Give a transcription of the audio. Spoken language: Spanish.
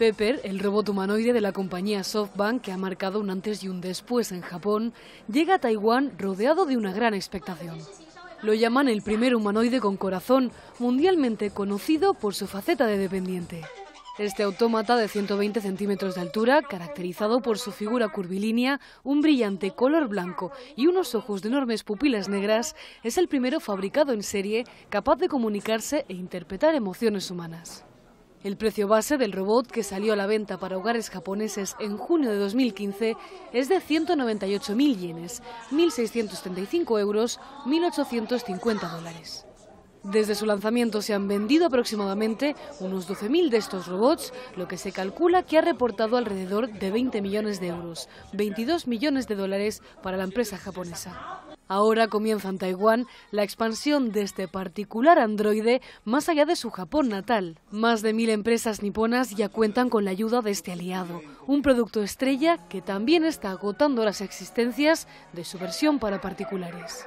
Pepper, el robot humanoide de la compañía SoftBank que ha marcado un antes y un después en Japón, llega a Taiwán rodeado de una gran expectación. Lo llaman el primer humanoide con corazón, mundialmente conocido por su faceta de dependiente. Este autómata de 120 centímetros de altura, caracterizado por su figura curvilínea, un brillante color blanco y unos ojos de enormes pupilas negras, es el primero fabricado en serie capaz de comunicarse e interpretar emociones humanas. El precio base del robot que salió a la venta para hogares japoneses en junio de 2015 es de 198.000 yenes, 1.635 euros, 1.850 dólares. Desde su lanzamiento se han vendido aproximadamente unos 12.000 de estos robots, lo que se calcula que ha reportado alrededor de 20 millones de euros, 22 millones de dólares para la empresa japonesa. Ahora comienza en Taiwán la expansión de este particular androide más allá de su Japón natal. Más de mil empresas niponas ya cuentan con la ayuda de este aliado, un producto estrella que también está agotando las existencias de su versión para particulares.